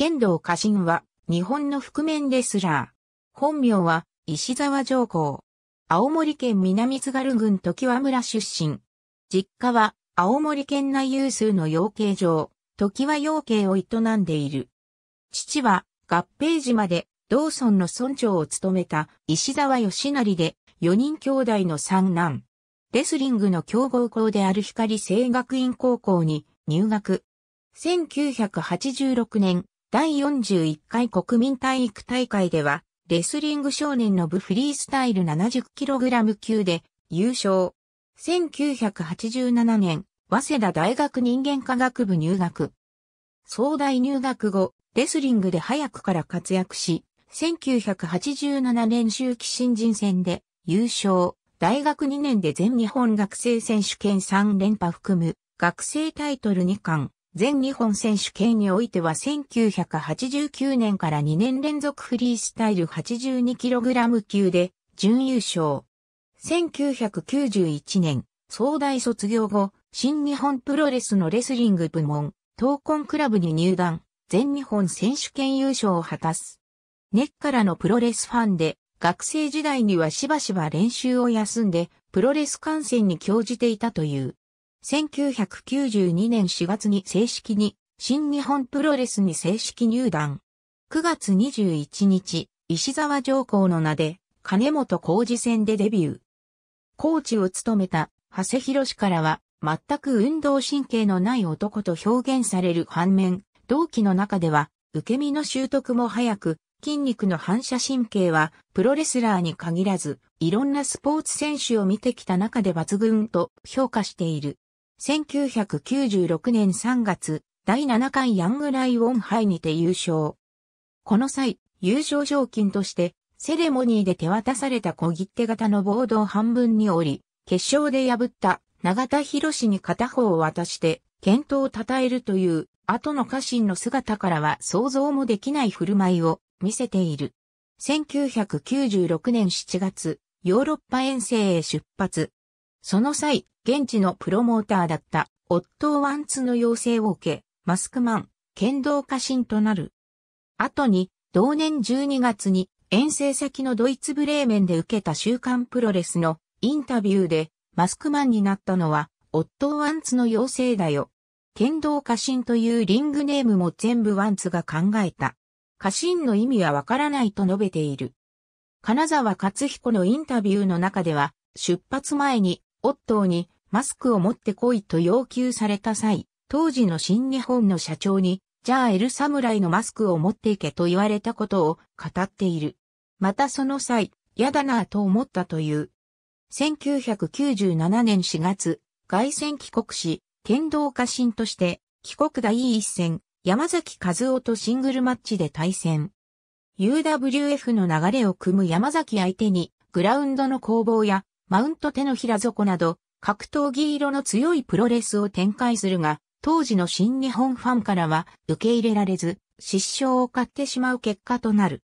剣道家臣は、日本の覆面レスラー。本名は、石沢上皇。青森県南津軽郡時和村出身。実家は、青森県内有数の養鶏場、時和養鶏を営んでいる。父は、合併まで、道村の村長を務めた石沢義成で、4人兄弟の三男。レスリングの強豪校である光星学院高校に入学。1986年、第41回国民体育大会では、レスリング少年の部フリースタイル 70kg 級で優勝。1987年、早稲田大学人間科学部入学。総大入学後、レスリングで早くから活躍し、1987年秋季新人戦で優勝。大学2年で全日本学生選手権3連覇含む学生タイトル2冠。全日本選手権においては1989年から2年連続フリースタイル 82kg 級で準優勝。1991年、総大卒業後、新日本プロレスのレスリング部門、闘魂クラブに入団、全日本選手権優勝を果たす。根っからのプロレスファンで、学生時代にはしばしば練習を休んで、プロレス観戦に興じていたという。1992年4月に正式に新日本プロレスに正式入団。9月21日、石沢上皇の名で金本浩二戦でデビュー。コーチを務めた長谷博氏からは全く運動神経のない男と表現される反面、同期の中では受け身の習得も早く、筋肉の反射神経はプロレスラーに限らず、いろんなスポーツ選手を見てきた中で抜群と評価している。1996年3月、第7回ヤングライオン杯にて優勝。この際、優勝賞金として、セレモニーで手渡された小切手型のボードを半分に折り、決勝で破った永田博士に片方を渡して、健闘を称えるという、後の家臣の姿からは想像もできない振る舞いを見せている。1996年7月、ヨーロッパ遠征へ出発。その際、現地のプロモーターだったオットー・ワンツの要請を受け、マスクマン、剣道家臣となる。後に、同年12月に遠征先のドイツブレーメンで受けた週刊プロレスのインタビューでマスクマンになったのはオットー・ワンツの要請だよ。剣道家臣というリングネームも全部ワンツが考えた。家臣の意味はわからないと述べている。金沢勝彦のインタビューの中では出発前にオットーにマスクを持ってこいと要求された際、当時の新日本の社長に、じゃあエルサムライのマスクを持っていけと言われたことを語っている。またその際、やだなぁと思ったという。1997年4月、外戦帰国し、剣道家臣として、帰国第一戦、山崎和夫とシングルマッチで対戦。UWF の流れを組む山崎相手に、グラウンドの攻防やマウント手のひら底など、格闘技色の強いプロレスを展開するが、当時の新日本ファンからは受け入れられず、失笑を買ってしまう結果となる。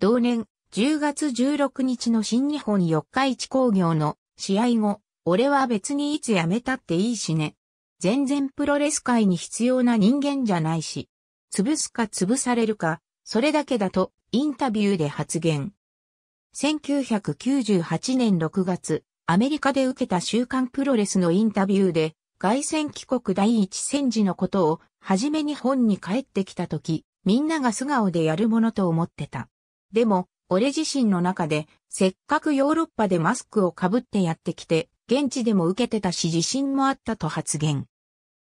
同年、10月16日の新日本四日市工業の試合後、俺は別にいつ辞めたっていいしね。全然プロレス界に必要な人間じゃないし、潰すか潰されるか、それだけだとインタビューで発言。1998年6月、アメリカで受けた週刊プロレスのインタビューで、外戦帰国第一戦時のことを、はじめに本に帰ってきた時、みんなが素顔でやるものと思ってた。でも、俺自身の中で、せっかくヨーロッパでマスクをかぶってやってきて、現地でも受けてたし自信もあったと発言。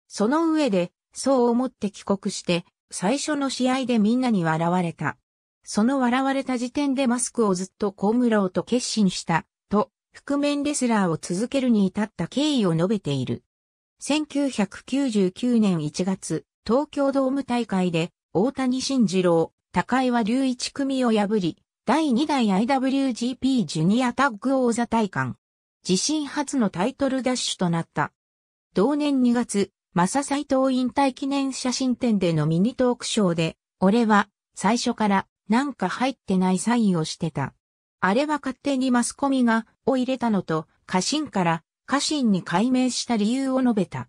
その上で、そう思って帰国して、最初の試合でみんなに笑われた。その笑われた時点でマスクをずっと小室をと決心した、と、覆面レスラーを続けるに至った経緯を述べている。1999年1月、東京ドーム大会で、大谷慎次郎、高岩隆一組を破り、第2代 IWGP ジュニアタッグ王座大会。自身初のタイトルダッシュとなった。同年2月、マサ斎藤引退記念写真展でのミニトークショーで、俺は、最初からなんか入ってないサインをしてた。あれは勝手にマスコミが、を入れたのと、家臣から、家臣に改名した理由を述べた。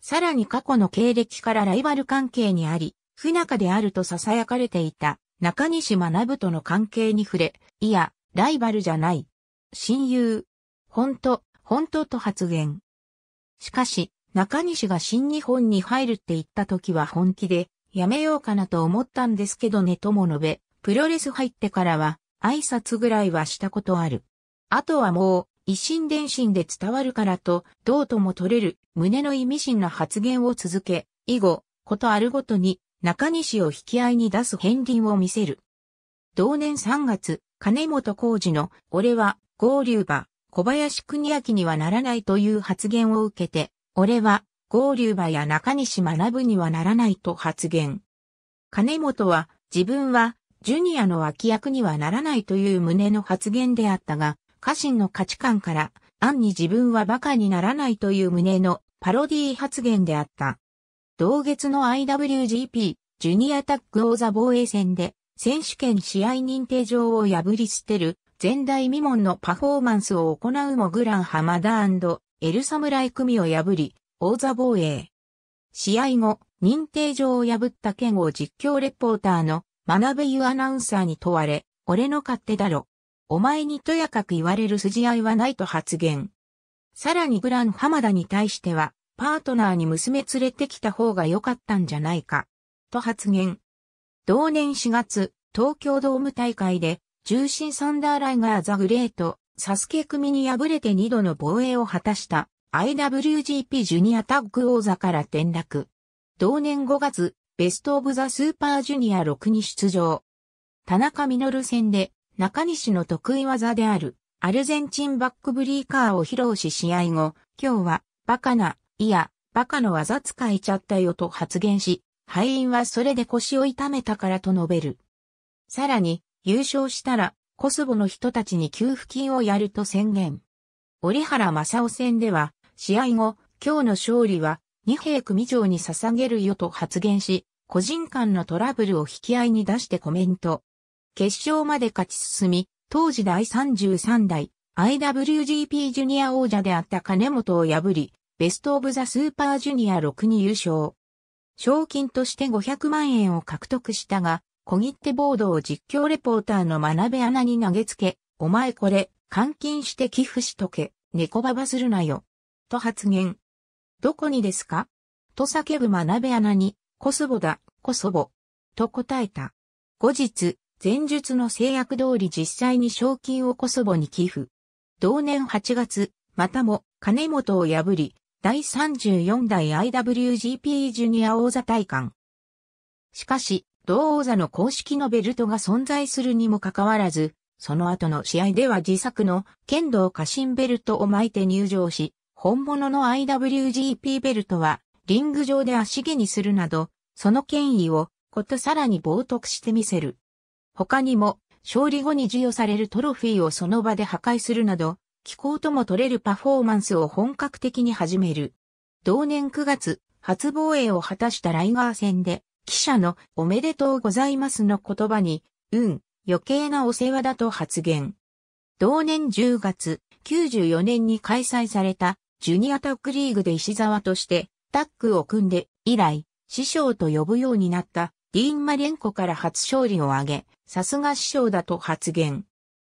さらに過去の経歴からライバル関係にあり、不仲であると囁かれていた中西学との関係に触れ、いや、ライバルじゃない。親友。本当、本当と発言。しかし、中西が新日本に入るって言った時は本気で、やめようかなと思ったんですけどねとも述べ、プロレス入ってからは、挨拶ぐらいはしたことある。あとはもう、一心伝心で伝わるからと、どうとも取れる、胸の意味深な発言を続け、以後、ことあるごとに、中西を引き合いに出す片鱗を見せる。同年3月、金本浩二の、俺は、合流馬、小林国明にはならないという発言を受けて、俺は、合流馬や中西学にはならないと発言。金本は、自分は、ジュニアの脇役にはならないという旨の発言であったが、家臣の価値観から、暗に自分は馬鹿にならないという旨のパロディ発言であった。同月の IWGP、ジュニアタッグ王座防衛戦で、選手権試合認定状を破り捨てる、前代未聞のパフォーマンスを行うもグランハマダエルサムライ組を破り、王座防衛。試合後、認定状を破った剣を実況レポーターの学べゆアナウンサーに問われ、俺の勝手だろ。お前にとやかく言われる筋合いはないと発言。さらにブラン浜田に対しては、パートナーに娘連れてきた方が良かったんじゃないか、と発言。同年4月、東京ドーム大会で、重心サンダーライガーザグレート、サスケ組に敗れて2度の防衛を果たした IWGP ジュニアタッグ王座から転落。同年5月、ベストオブザスーパージュニア6に出場。田中稔戦で中西の得意技であるアルゼンチンバックブリーカーを披露し試合後、今日はバカな、いや、バカの技使いちゃったよと発言し、敗因はそれで腰を痛めたからと述べる。さらに、優勝したら、コスボの人たちに給付金をやると宣言。折原正夫戦では、試合後、今日の勝利は、二平組長に捧げるよと発言し、個人間のトラブルを引き合いに出してコメント。決勝まで勝ち進み、当時第33代 IWGP ジュニア王者であった金本を破り、ベストオブザスーパージュニア6に優勝。賞金として500万円を獲得したが、小切手ボードを実況レポーターの学べ穴に投げつけ、お前これ、監禁して寄付しとけ、猫ばばするなよ。と発言。どこにですかと叫ぶ学べ穴に、コソボだ、コソボ。と答えた。後日、前述の制約通り実際に賞金をコソボに寄付。同年8月、またも金本を破り、第34代 IWGP ジュニア王座大会。しかし、同王座の公式のベルトが存在するにもかかわらず、その後の試合では自作の剣道過信ベルトを巻いて入場し、本物の IWGP ベルトはリング上で足毛にするなど、その権威をことさらに冒涜してみせる。他にも、勝利後に授与されるトロフィーをその場で破壊するなど、気候とも取れるパフォーマンスを本格的に始める。同年9月、初防衛を果たしたライガー戦で、記者のおめでとうございますの言葉に、うん、余計なお世話だと発言。同年10月、94年に開催されたジュニアタックリーグで石沢としてタッグを組んで以来、師匠と呼ぶようになったディーン・マリンコから初勝利を挙げ、さすが師匠だと発言。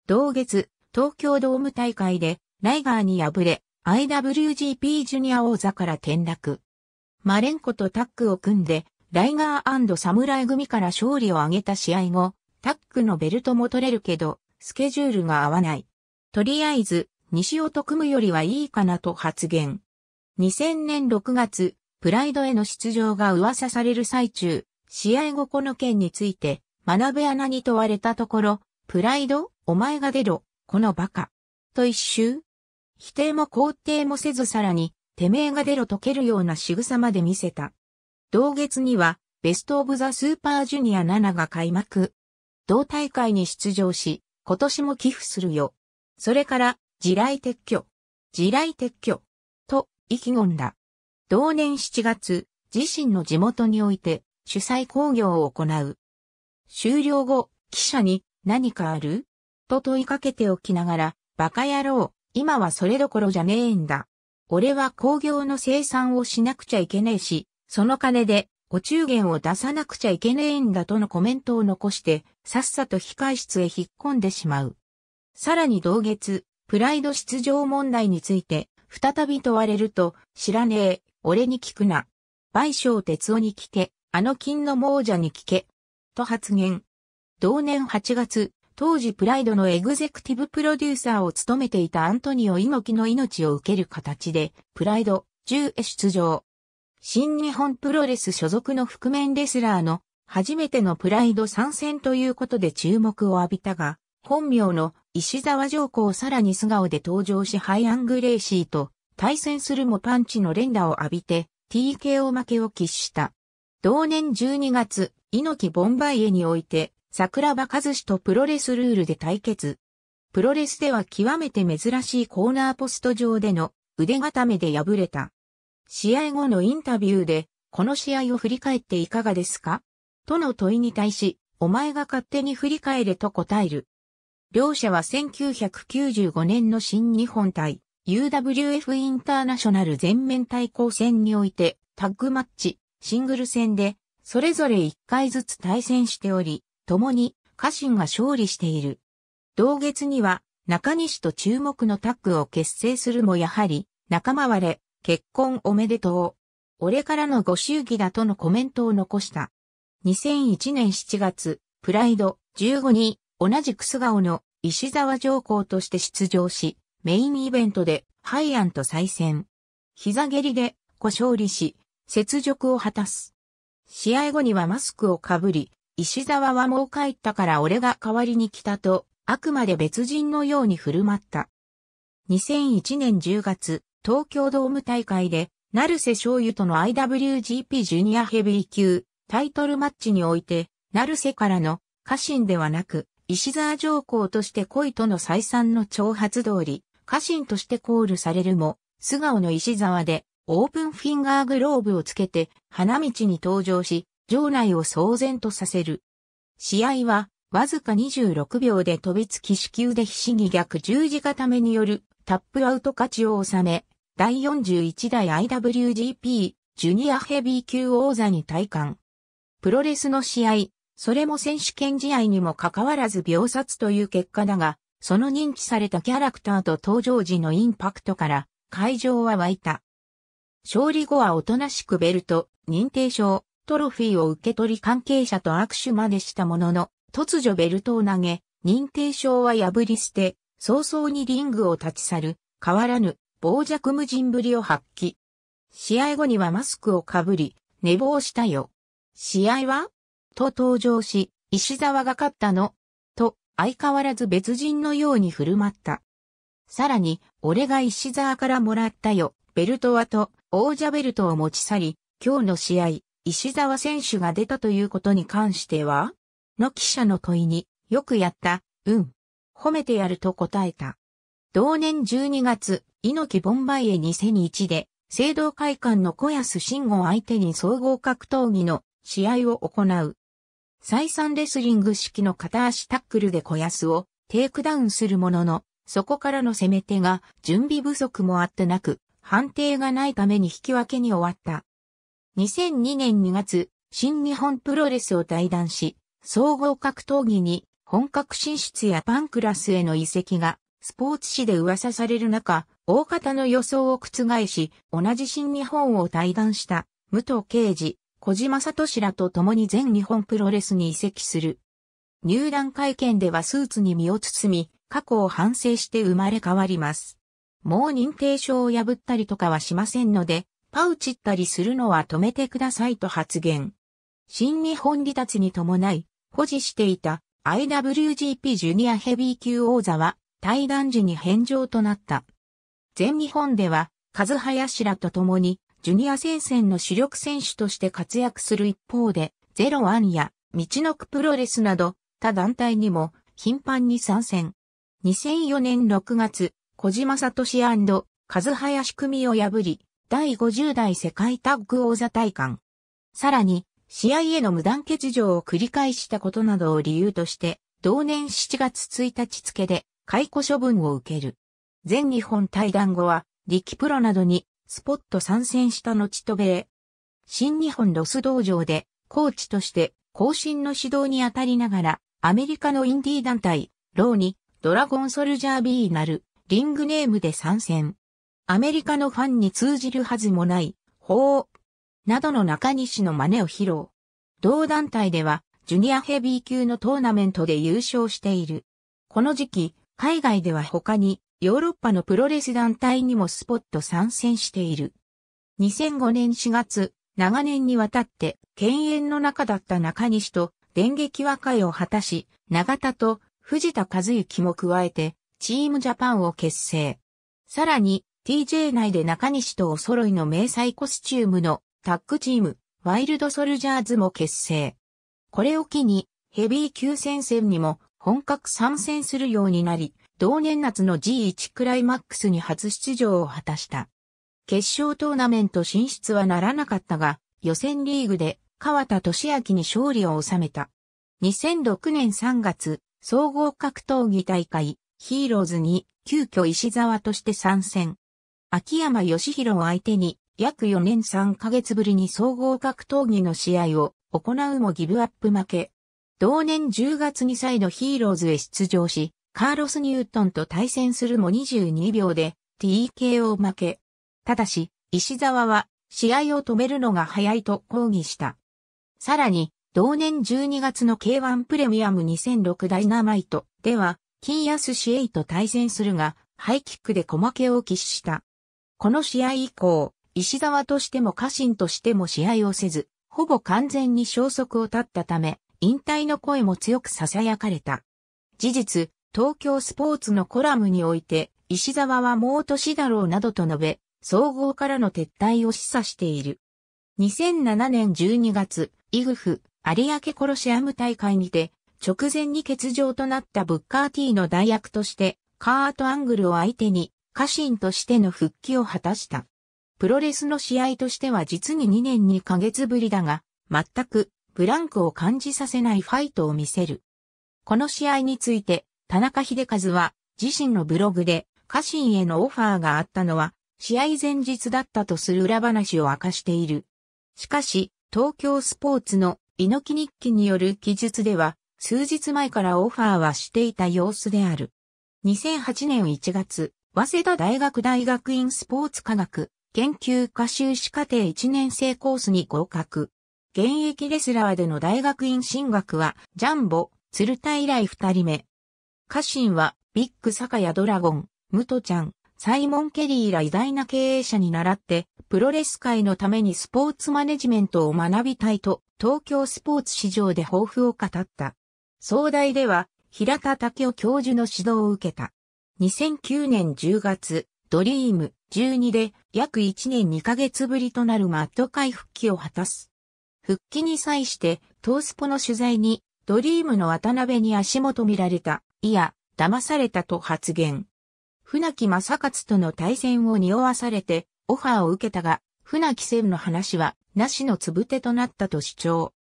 同月、東京ドーム大会でライガーに敗れ、IWGP ジュニア王座から転落。マレンコとタッグを組んで、ライガー侍組から勝利を挙げた試合後、タッグのベルトも取れるけど、スケジュールが合わない。とりあえず、西尾と組むよりはいいかなと発言。2000年6月、プライドへの出場が噂される最中、試合後この件について、学べ穴に問われたところ、プライド、お前が出ろ、このバカ。と一周。否定も肯定もせずさらに、てめえが出ろ解けるような仕草まで見せた。同月には、ベストオブザスーパージュニア7が開幕。同大会に出場し、今年も寄付するよ。それから、地雷撤去。地雷撤去。意気込んだ。同年7月、自身の地元において主催工業を行う。終了後、記者に何かあると問いかけておきながら、バカ野郎、今はそれどころじゃねえんだ。俺は工業の生産をしなくちゃいけねえし、その金でお中元を出さなくちゃいけねえんだとのコメントを残して、さっさと控室へ引っ込んでしまう。さらに同月、プライド出場問題について、再び問われると、知らねえ、俺に聞くな。倍賞哲夫に聞け、あの金の亡者に聞け。と発言。同年8月、当時プライドのエグゼクティブプロデューサーを務めていたアントニオ猪木の命を受ける形で、プライド10へ出場。新日本プロレス所属の覆面レスラーの初めてのプライド参戦ということで注目を浴びたが、本名の石沢上皇さらに素顔で登場しハイアングレーシーと対戦するもパンチの連打を浴びて TKO 負けを喫した。同年12月、猪木ボンバイエにおいて桜庭和志とプロレスルールで対決。プロレスでは極めて珍しいコーナーポスト上での腕固めで敗れた。試合後のインタビューで、この試合を振り返っていかがですかとの問いに対し、お前が勝手に振り返れと答える。両者は1995年の新日本対 UWF インターナショナル全面対抗戦においてタッグマッチ、シングル戦でそれぞれ1回ずつ対戦しており、共に家臣が勝利している。同月には中西と注目のタッグを結成するもやはり仲間割れ、結婚おめでとう。俺からのご祝儀だとのコメントを残した。2001年7月、プライド15に同じく素顔の石沢上皇として出場し、メインイベントでア案と再戦。膝蹴りで故勝利し、雪辱を果たす。試合後にはマスクをかぶり、石沢はもう帰ったから俺が代わりに来たと、あくまで別人のように振る舞った。2001年10月、東京ドーム大会で、成瀬翔油との IWGP ジュニアヘビー級タイトルマッチにおいて、成瀬からの家臣ではなく、石沢上皇として恋との再三の挑発通り、家臣としてコールされるも、素顔の石沢で、オープンフィンガーグローブをつけて、花道に登場し、場内を騒然とさせる。試合は、わずか26秒で飛びつき死球で必死に逆十字固めによるタップアウト勝ちを収め、第41代 IWGP ジュニアヘビー級王座に体感。プロレスの試合、それも選手権試合にもかかわらず秒殺という結果だが、その認知されたキャラクターと登場時のインパクトから、会場は湧いた。勝利後はおとなしくベルト、認定証、トロフィーを受け取り関係者と握手までしたものの、突如ベルトを投げ、認定証は破り捨て、早々にリングを立ち去る、変わらぬ、傍若無人ぶりを発揮。試合後にはマスクをかぶり、寝坊したよ。試合はと登場し、石沢が勝ったの、と相変わらず別人のように振る舞った。さらに、俺が石沢からもらったよ、ベルトはと、王者ベルトを持ち去り、今日の試合、石沢選手が出たということに関してはの記者の問いに、よくやった、うん。褒めてやると答えた。同年12月、猪木ボンバイエ2001で、聖堂会館の小安慎吾相手に総合格闘技の試合を行う。再三レスリング式の片足タックルで小安をテイクダウンするものの、そこからの攻め手が準備不足もあってなく、判定がないために引き分けに終わった。2002年2月、新日本プロレスを退団し、総合格闘技に本格進出やパンクラスへの移籍がスポーツ紙で噂される中、大方の予想を覆し、同じ新日本を退団した武藤敬司、小島聡らと共に全日本プロレスに移籍する。入団会見ではスーツに身を包み、過去を反省して生まれ変わります。もう認定証を破ったりとかはしませんので、パウチったりするのは止めてくださいと発言。新日本離脱に伴い、保持していた IWGP ジュニアヘビー級王座は退団時に返上となった。全日本では、和林らと共にジュニア戦線の主力選手として活躍する一方で、ゼロワンや、道のくプロレスなど、他団体にも、頻繁に参戦。2004年6月、小島聡和林組を破り、第50代世界タッグ王座大会。さらに、試合への無断欠場を繰り返したことなどを理由として、同年7月1日付で解雇処分を受ける。全日本対談後は、力プロなどにスポット参戦した後渡米。新日本ロス道場で、コーチとして、後進の指導に当たりながら、アメリカのインディー団体、ローに、ドラゴンソルジャービーなる、リングネームで参戦。アメリカのファンに通じるはずもない、ほう、などの中西の真似を披露。同団体では、ジュニアヘビー級のトーナメントで優勝している。この時期、海外では他に、ヨーロッパのプロレス団体にもスポット参戦している。2005年4月、長年にわたって犬猿の中だった中西と電撃和解を果たし、長田と藤田和幸も加えて、チームジャパンを結成。さらに、TJ 内で中西とお揃いの迷彩コスチュームのタッグチーム、ワイルドソルジャーズも結成。これを機に、ヘビー級戦線にも本格参戦するようになり、同年夏の G1 クライマックスに初出場を果たした。決勝トーナメント進出はならなかったが、予選リーグで川田俊明に勝利を収めた。2006年3月、総合格闘技大会、ヒーローズに、急遽石沢として参戦。秋山義弘を相手に、約4年3ヶ月ぶりに総合格闘技の試合を行うもギブアップ負け。同年10月に再度ヒーローズへ出場し、カーロス・ニュートンと対戦するも22秒で TKO 負け。ただし、石沢は試合を止めるのが早いと抗議した。さらに、同年12月の K1 プレミアム2006ダイナマイトでは、金安シエイと対戦するが、ハイキックで小負けを喫した。この試合以降、石沢としても家臣としても試合をせず、ほぼ完全に消息を絶ったため、引退の声も強く囁かれた。事実、東京スポーツのコラムにおいて、石沢はもう年だろうなどと述べ、総合からの撤退を示唆している。2007年12月、イグフ、有明コロシアム大会にて、直前に欠場となったブッカー T の代役として、カートアングルを相手に、家臣としての復帰を果たした。プロレスの試合としては実に2年2ヶ月ぶりだが、全くブランクを感じさせないファイトを見せる。この試合について、田中秀和は自身のブログで家臣へのオファーがあったのは試合前日だったとする裏話を明かしている。しかし、東京スポーツの猪木日記による記述では、数日前からオファーはしていた様子である。2008年1月、早稲田大学大学院スポーツ科学研究科修士課程1年生コースに合格。現役レスラーでの大学院進学は、ジャンボ、鶴田以来2人目。家臣は、ビッグ酒屋ドラゴン、ムトちゃん、サイモン・ケリーら偉大な経営者に習って、プロレス界のためにスポーツマネジメントを学びたいと、東京スポーツ市場で抱負を語った。総大では、平田武雄教授の指導を受けた。2009年10月、ドリーム12で約1年2ヶ月ぶりとなるマット会復帰を果たす。復帰に際して、トースポの取材に、ドリームの渡辺に足元見られた。いや、騙されたと発言。船木正勝との対戦を匂わされて、オファーを受けたが、船木戦の話は、なしのつぶてとなったと主張。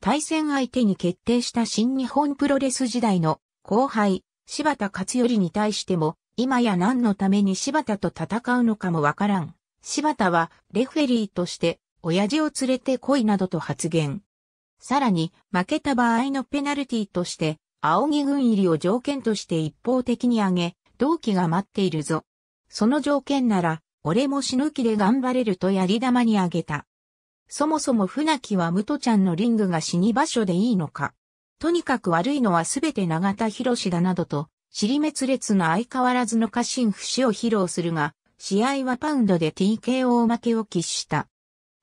対戦相手に決定した新日本プロレス時代の後輩、柴田勝頼に対しても、今や何のために柴田と戦うのかもわからん。柴田は、レフェリーとして、親父を連れて来いなどと発言。さらに、負けた場合のペナルティとして、青木軍入りを条件として一方的に挙げ、同期が待っているぞ。その条件なら、俺も死ぬ気で頑張れるとやり玉にあげた。そもそも船木は武トちゃんのリングが死に場所でいいのか。とにかく悪いのはすべて永田博士だなどと、尻滅裂の相変わらずの家臣不死を披露するが、試合はパウンドで TKO 負けを喫した。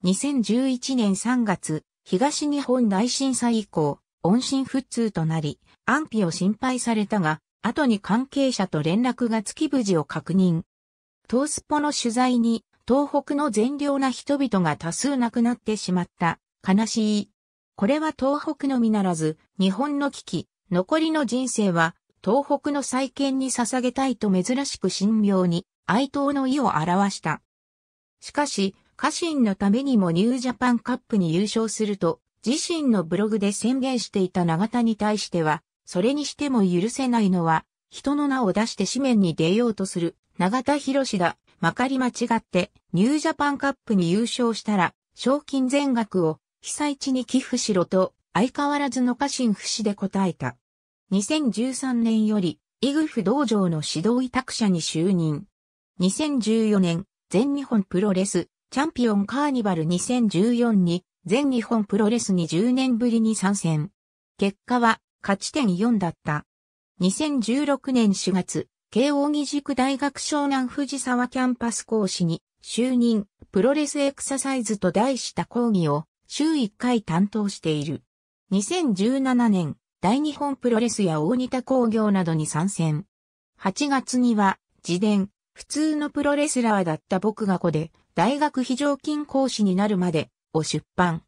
2011年3月、東日本大震災以降、音信不通となり、安否を心配されたが、後に関係者と連絡がつき無事を確認。東スポの取材に、東北の善良な人々が多数亡くなってしまった。悲しい。これは東北のみならず、日本の危機、残りの人生は、東北の再建に捧げたいと珍しく神妙に、哀悼の意を表した。しかし、家臣のためにもニュージャパンカップに優勝すると、自身のブログで宣言していた永田に対しては、それにしても許せないのは、人の名を出して紙面に出ようとする、永田博士だ。まかり間違って、ニュージャパンカップに優勝したら、賞金全額を被災地に寄付しろと、相変わらずの家臣不死で答えた。2013年より、イグフ道場の指導委託者に就任。2014年、全日本プロレス、チャンピオンカーニバル2014に、全日本プロレスに10年ぶりに参戦。結果は、勝ち点4だった。2016年4月、慶応義塾大学湘南藤沢キャンパス講師に就任、プロレスエクササイズと題した講義を週1回担当している。2017年、大日本プロレスや大仁田工業などに参戦。8月には、自伝、普通のプロレスラーだった僕が子で、大学非常勤講師になるまでを出版。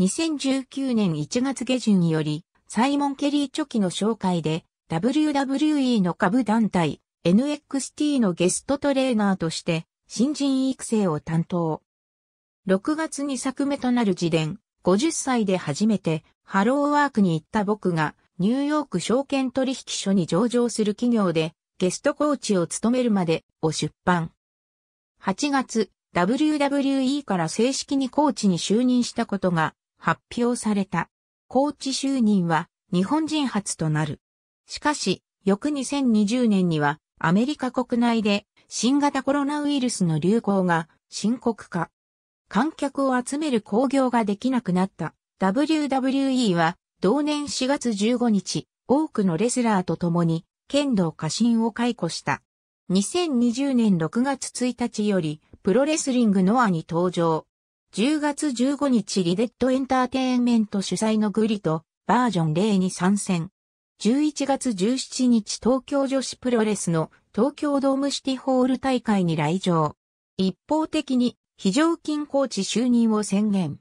2019年1月下旬より、サイモン・ケリーチョキの紹介で、WWE の下部団体、NXT のゲストトレーナーとして、新人育成を担当。6月に作目となる自伝、50歳で初めて、ハローワークに行った僕が、ニューヨーク証券取引所に上場する企業で、ゲストコーチを務めるまで、を出版。8月、WWE から正式にコーチに就任したことが発表された。コーチ就任は日本人初となる。しかし、翌2020年にはアメリカ国内で新型コロナウイルスの流行が深刻化。観客を集める興行ができなくなった WWE は同年4月15日、多くのレスラーと共に剣道過信を解雇した。2020年6月1日よりプロレスリングノアに登場。10月15日リデッドエンターテインメント主催のグリとバージョン0に参戦。11月17日東京女子プロレスの東京ドームシティホール大会に来場。一方的に非常勤コーチ就任を宣言。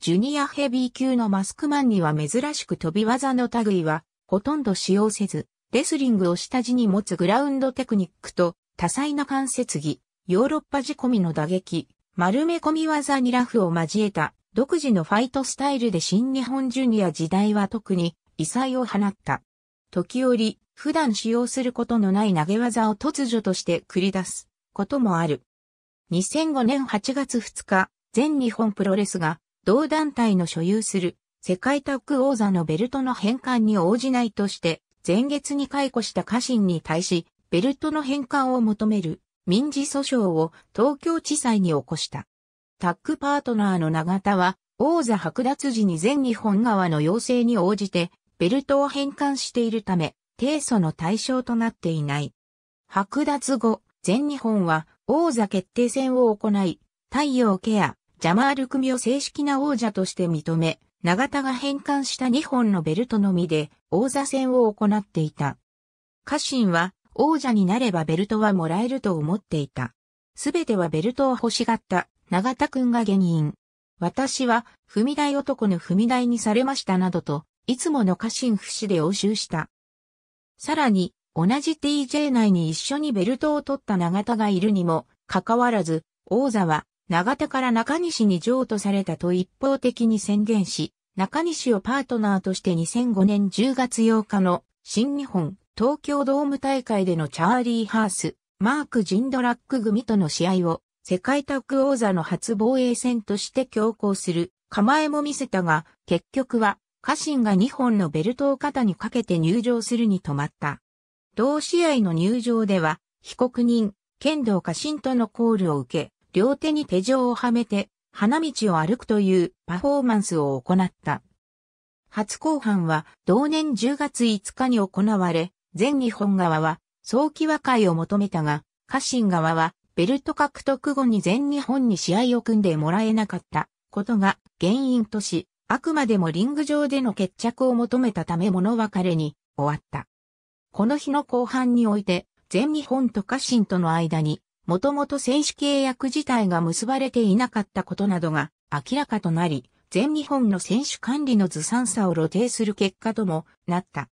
ジュニアヘビー級のマスクマンには珍しく飛び技の類はほとんど使用せず、レスリングを下地に持つグラウンドテクニックと多彩な関節技、ヨーロッパ仕込みの打撃、丸め込み技にラフを交えた独自のファイトスタイルで新日本ジュニア時代は特に異彩を放った。時折、普段使用することのない投げ技を突如として繰り出すこともある。2005年8月2日、全日本プロレスが同団体の所有する世界タッグ王座のベルトの返還に応じないとして、前月に解雇した家臣に対し、ベルトの返還を求める民事訴訟を東京地裁に起こした。タッグパートナーの永田は、王座剥奪時に全日本側の要請に応じて、ベルトを返還しているため、提訴の対象となっていない。剥奪後、全日本は王座決定戦を行い、太陽ケア、ジャマール組を正式な王者として認め、永田が返還した2本のベルトのみで王座戦を行っていた。家臣は王者になればベルトはもらえると思っていた。すべてはベルトを欲しがった永田くんが原因。私は踏み台男の踏み台にされましたなどと、いつもの家臣不死で応酬した。さらに、同じ TJ 内に一緒にベルトを取った永田がいるにも、かかわらず、王座は、永田から中西に譲渡されたと一方的に宣言し、中西をパートナーとして2005年10月8日の新日本東京ドーム大会でのチャーリー・ハース、マーク・ジンドラック組との試合を世界タッグ王座の初防衛戦として強行する構えも見せたが、結局は家臣が2本のベルトを肩にかけて入場するに止まった。同試合の入場では、被告人、剣道家臣とのコールを受け、両手に手錠をはめて、花道を歩くというパフォーマンスを行った。初公判は同年10月5日に行われ、全日本側は早期和解を求めたが、家臣側はベルト獲得後に全日本に試合を組んでもらえなかったことが原因とし、あくまでもリング上での決着を求めたため物別れに終わった。この日の後半において、全日本と家臣との間に、もともと選手契約自体が結ばれていなかったことなどが明らかとなり、全日本の選手管理のずさんさを露呈する結果ともなった。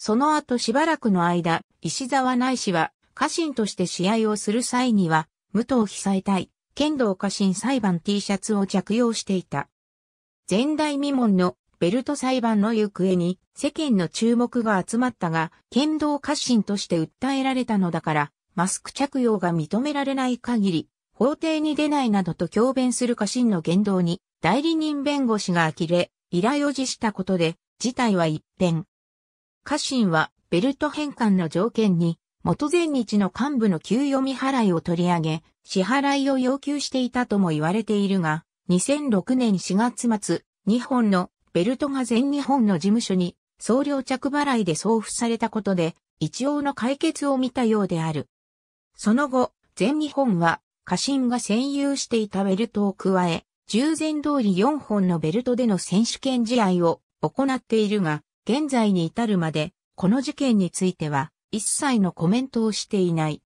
その後しばらくの間、石沢内氏は家臣として試合をする際には、武藤被災隊、剣道家臣裁判 T シャツを着用していた。前代未聞のベルト裁判の行方に世間の注目が集まったが、剣道家臣として訴えられたのだから、マスク着用が認められない限り、法廷に出ないなどと強弁する家臣の言動に、代理人弁護士が呆れ、依頼を辞したことで、事態は一変。家臣はベルト返還の条件に、元前日の幹部の給与未払いを取り上げ、支払いを要求していたとも言われているが、2006年4月末、日本のベルトが全日本の事務所に総量着払いで送付されたことで、一応の解決を見たようである。その後、全日本は、家臣が占有していたベルトを加え、従前通り4本のベルトでの選手権試合を行っているが、現在に至るまで、この事件については、一切のコメントをしていない。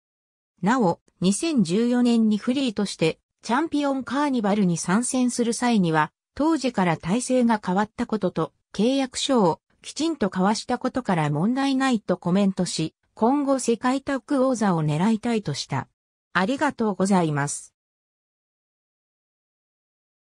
なお、2014年にフリーとして、チャンピオンカーニバルに参戦する際には、当時から体制が変わったことと、契約書をきちんと交わしたことから問題ないとコメントし、今後世界タッグ王座を狙いたいとした。ありがとうございます。